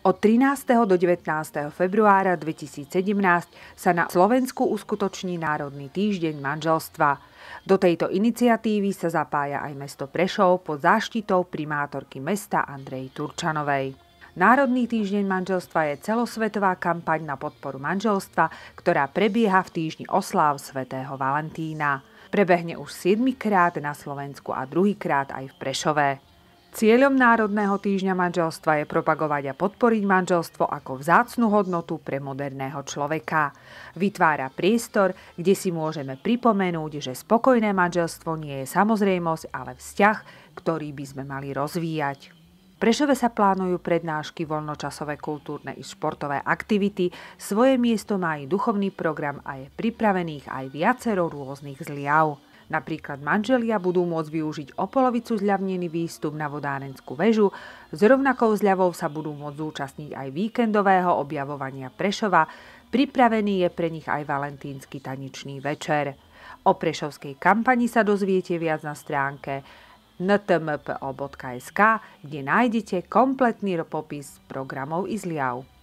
Od 13. do 19. februára 2017 sa na Slovensku uskutoční Národný týždeň manželstva. Do tejto iniciatívy sa zapája aj mesto Prešov pod záštitou primátorky mesta Andrej Turčanovej. Národný týždeň manželstva je celosvetová kampaň na podporu manželstva, ktorá prebieha v týždni osláv svätého Valentína. Prebehne už 7 krát na Slovensku a druhýkrát aj v Prešové. Cieľom Národného týždňa manželstva je propagovať a podporiť manželstvo ako vzácnu hodnotu pre moderného človeka. Vytvára priestor, kde si môžeme pripomenúť, že spokojné manželstvo nie je samozrejmosť, ale vzťah, ktorý by sme mali rozvíjať. Prešove sa plánujú prednášky, voľnočasové kultúrne i športové aktivity, svoje miesto má i duchovný program a je pripravených aj viacero rôznych zliav. Napríklad manželia budú môcť využiť o polovicu zľavnený výstup na vodárenskú väžu, s rovnakou zľavou sa budú môcť zúčastniť aj víkendového objavovania Prešova, pripravený je pre nich aj valentínsky tanečný večer. O prešovskej kampani sa dozviete viac na stránke ntmpo.sk, kde nájdete kompletný popis programov i zliav.